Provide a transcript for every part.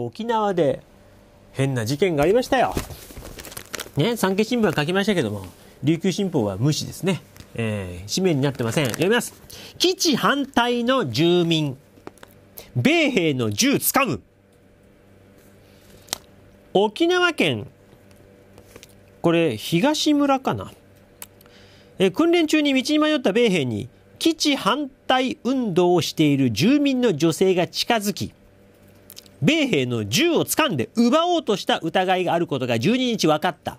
沖縄で変な事件がありましたよ。ね、産経新聞は書きましたけども、琉球新報は無視ですね。えー、紙面になってません。読みます。基地反対の住民。米兵の銃掴む。沖縄県、これ、東村かな。えー、訓練中に道に迷った米兵に、基地反対運動をしている住民の女性が近づき、米兵の銃を掴んで奪おうとした疑いがあることが12日分かった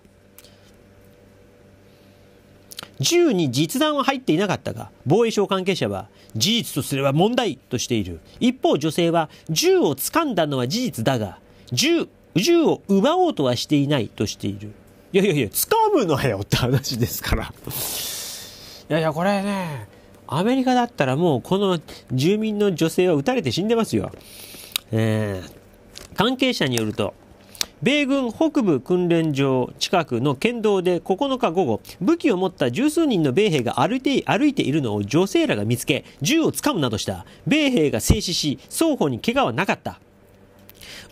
銃に実弾は入っていなかったが防衛省関係者は事実とすれば問題としている一方女性は銃を掴んだのは事実だが銃銃を奪おうとはしていないとしているいやいやいや掴むのよって話ですからいやいやこれねアメリカだったらもうこの住民の女性は撃たれて死んでますよえー、関係者によると米軍北部訓練場近くの県道で9日午後武器を持った十数人の米兵が歩いて歩いているのを女性らが見つけ銃を掴むなどした米兵が制止し双方に怪我はなかった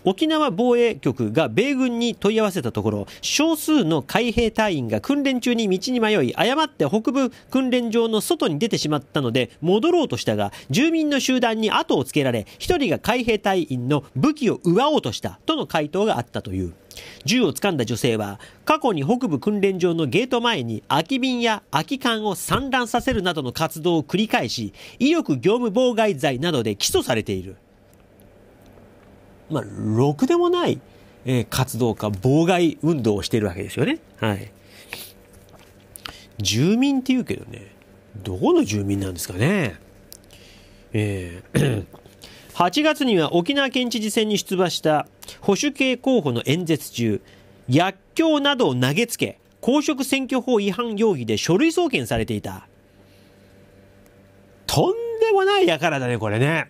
沖縄防衛局が米軍に問い合わせたところ少数の海兵隊員が訓練中に道に迷い誤って北部訓練場の外に出てしまったので戻ろうとしたが住民の集団に後をつけられ1人が海兵隊員の武器を奪おうとしたとの回答があったという。銃を掴んだ女性は過去に北部訓練場のゲート前に空き瓶や空き缶を散乱させるなどの活動を繰り返し威力業務妨害罪などで起訴されている。まあ、ろくでもない、えー、活動家、妨害運動をしているわけですよね。はい。住民って言うけどね、どこの住民なんですかね。えー8月 には沖縄県知事選に出馬した保守系候補の演説中、薬莢などを投げつけ、公職選挙法違反容疑で書類送検されていた。とんでもない輩だね、これね。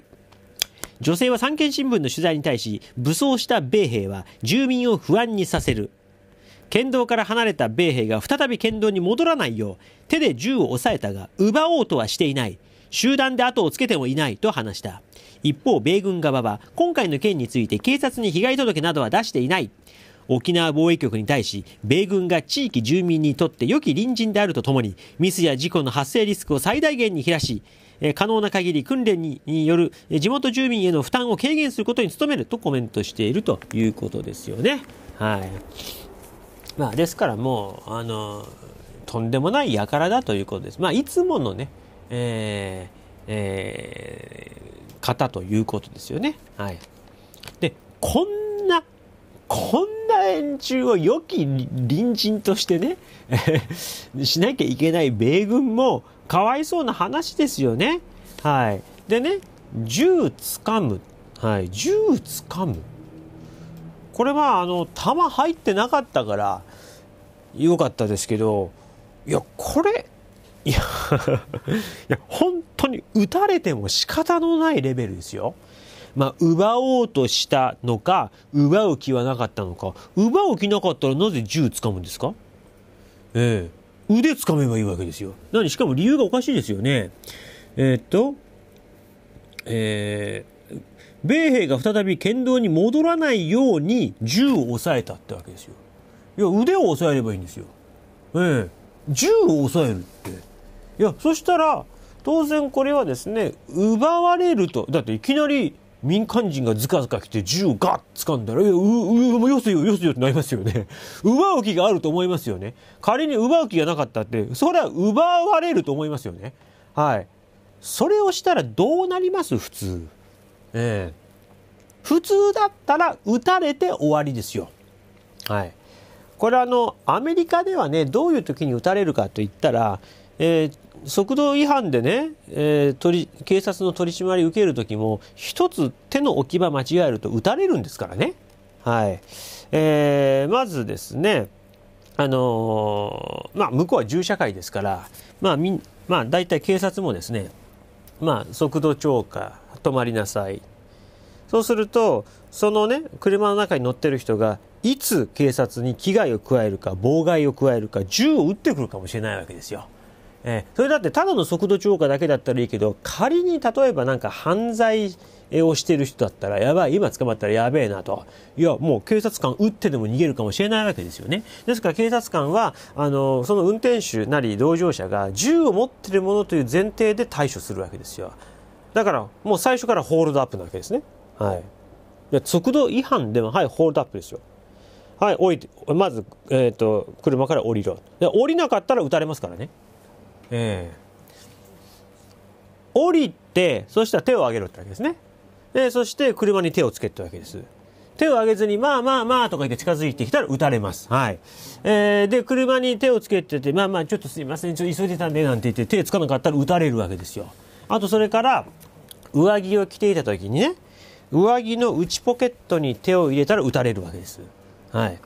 女性は産経新聞の取材に対し武装した米兵は住民を不安にさせる県道から離れた米兵が再び県道に戻らないよう手で銃を押さえたが奪おうとはしていない集団で後をつけてもいないと話した一方米軍側は今回の件について警察に被害届などは出していない沖縄防衛局に対し米軍が地域住民にとって良き隣人であるとともにミスや事故の発生リスクを最大限に減らし可能な限り訓練による地元住民への負担を軽減することに努めるとコメントしているということですよね。はいまあ、ですからもうあのとんでもない輩だということです。まあ、いつものね、えーえー、方ということですよね。はい、でこんこんな円柱を良き隣人としてね、しなきゃいけない米軍もかわいそうな話ですよね。はい。でね、銃つかむ。はい。銃つかむ。これは、あの、弾入ってなかったから、よかったですけど、いや、これ、いや、いや本当に撃たれても仕方のないレベルですよ。まあ、奪おうとしたのか、奪う気はなかったのか、奪う気なかったらなぜ銃掴むんですかええ腕掴めばいいわけですよ。何しかも理由がおかしいですよね。えっと、えー、米兵が再び剣道に戻らないように銃を押さえたってわけですよ。いや、腕を押さえればいいんですよ。ええ銃を押さえるって。いや、そしたら、当然これはですね、奪われると。だっていきなり民間人がずかずか来て銃をガッ掴んだら、う、う、もうよせよ、よせよってなりますよね。奪う気があると思いますよね。仮に奪う気がなかったって、それは奪われると思いますよね。はい。それをしたらどうなります普通。ええ普通だったら撃たれて終わりですよ。はい。これあの、アメリカではね、どういう時に撃たれるかといったら、えー、速度違反でね、えー、取り警察の取り締まり受けるときも、一つ手の置き場間違えると撃たれるんですからね。はい。えー、まずですね、あのー、まあ、向こうは銃社会ですから、まあ、みまあ、大体警察もですね、まあ、速度超過、止まりなさい。そうすると、そのね、車の中に乗ってる人が、いつ警察に危害を加えるか、妨害を加えるか、銃を撃ってくるかもしれないわけですよ。えー、それだってただの速度超過だけだったらいいけど仮に例えばなんか犯罪をしてる人だったらやばい今捕まったらやべえなといやもう警察官撃ってでも逃げるかもしれないわけですよねですから警察官はあのその運転手なり同乗者が銃を持ってるものという前提で対処するわけですよだからもう最初からホールドアップなわけですねはい速度違反でもはいホールドアップですよはいおいてまず、えーと、車から降りろで降りなかったら撃たれますからねえー、降りて、そしたら手を上げるってわけですね。えそして車に手をつけってわけです。手を上げずに、まあまあまあとか言って近づいてきたら撃たれます。はい。えー、で、車に手をつけてて、まあまあ、ちょっとすいません、ちょっと急いでたんで、なんて言って手つかなかったら撃たれるわけですよ。あと、それから、上着を着ていた時にね、上着の内ポケットに手を入れたら撃たれるわけです。はい。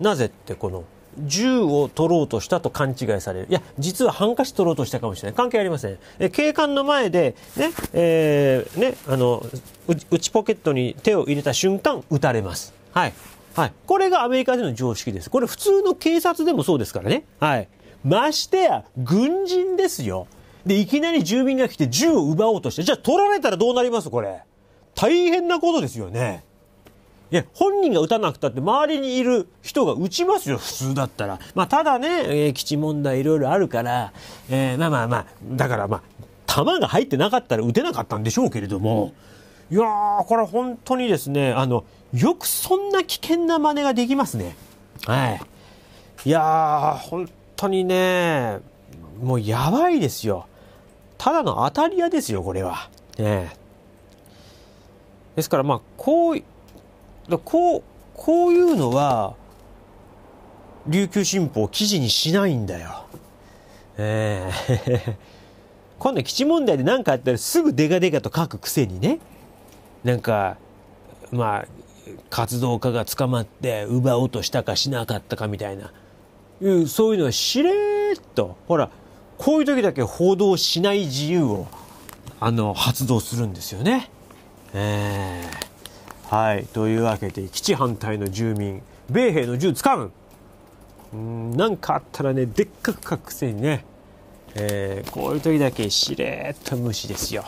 なぜって、この、銃を取ろうとしたと勘違いされる。いや、実はハンカチ取ろうとしたかもしれない。関係ありません。え警官の前で、ね、えー、ね、あの、内ポケットに手を入れた瞬間、撃たれます。はい。はい。これがアメリカでの常識です。これ普通の警察でもそうですからね。はい。ましてや、軍人ですよ。で、いきなり住民が来て銃を奪おうとして、じゃあ取られたらどうなりますこれ。大変なことですよね。いや、本人が打たなくたって周りにいる人が打ちますよ、普通だったら。まあ、ただね、えー、基地問題いろいろあるから、えー、まあまあまあ、だからまあ、球が入ってなかったら打てなかったんでしょうけれども、いやー、これ本当にですね、あの、よくそんな危険な真似ができますね。はい。いやー、本当にね、もうやばいですよ。ただの当たり屋ですよ、これは。ね、ですから、まあ、こう、だこう、こういうのは、琉球新報記事にしないんだよ。ええ 今度基地問題で何かあったらすぐデカデカと書くくせにね。なんか、まあ、活動家が捕まって奪おうとしたかしなかったかみたいな。そういうのはしれーっと。ほら、こういう時だけ報道しない自由を、あの、発動するんですよね。ええーはい、というわけで基地反対の住民米兵の銃使むうん何かあったらねでっかく書くくせにね、えー、こういう時だけしれっと無視ですよ。